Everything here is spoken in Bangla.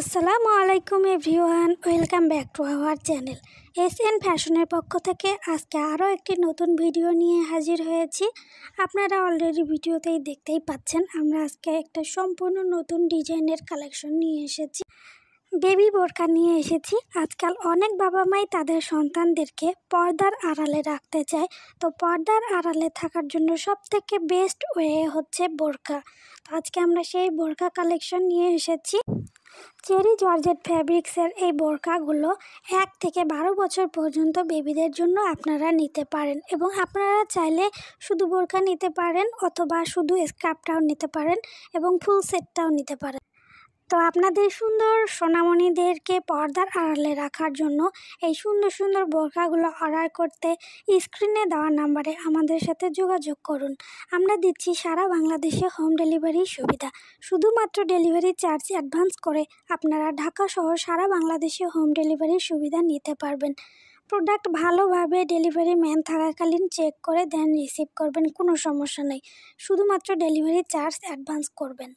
আসসালামু আলাইকুম everyone welcome back to our channel S N ফ্যাশনের পক্ষ থেকে আজকে আরও একটি নতুন ভিডিও নিয়ে হাজির হয়েছি আপনারা অলরেডি ভিডিওতেই দেখতেই পাচ্ছেন আমরা আজকে একটা সম্পূর্ণ নতুন ডিজাইনের কালেকশন নিয়ে এসেছি বেবি বোরকা নিয়ে এসেছি আজকাল অনেক বাবা মাই তাদের সন্তানদেরকে পর্দার আড়ালে রাখতে চায় তো পর্দার আড়ালে থাকার জন্য সবথেকে বেস্ট ওয়ে হচ্ছে বোরকা তো আজকে আমরা সেই বোরকা কালেকশন নিয়ে এসেছি চেরি জর্জেট ফ্যাব্রিক্সের এই বোরকাগুলো এক থেকে বারো বছর পর্যন্ত বেবিদের জন্য আপনারা নিতে পারেন এবং আপনারা চাইলে শুধু বোরকা নিতে পারেন অথবা শুধু স্কার্ফটাও নিতে পারেন এবং ফুল সেটটাও নিতে পারেন তো আপনাদের সুন্দর সোনামণিদেরকে পর্দার আড়ালে রাখার জন্য এই সুন্দর সুন্দর বোরখাগুলো অর্ডার করতে স্ক্রিনে দেওয়া নাম্বারে আমাদের সাথে যোগাযোগ করুন আমরা দিচ্ছি সারা বাংলাদেশে হোম ডেলিভারি সুবিধা শুধুমাত্র ডেলিভারি চার্জ অ্যাডভান্স করে আপনারা ঢাকাসহ সারা বাংলাদেশে হোম ডেলিভারির সুবিধা নিতে পারবেন প্রোডাক্ট ভালোভাবে ডেলিভারি ম্যান থাকাকালীন চেক করে দেন রিসিভ করবেন কোনো সমস্যা নেই শুধুমাত্র ডেলিভারি চার্জ অ্যাডভান্স করবেন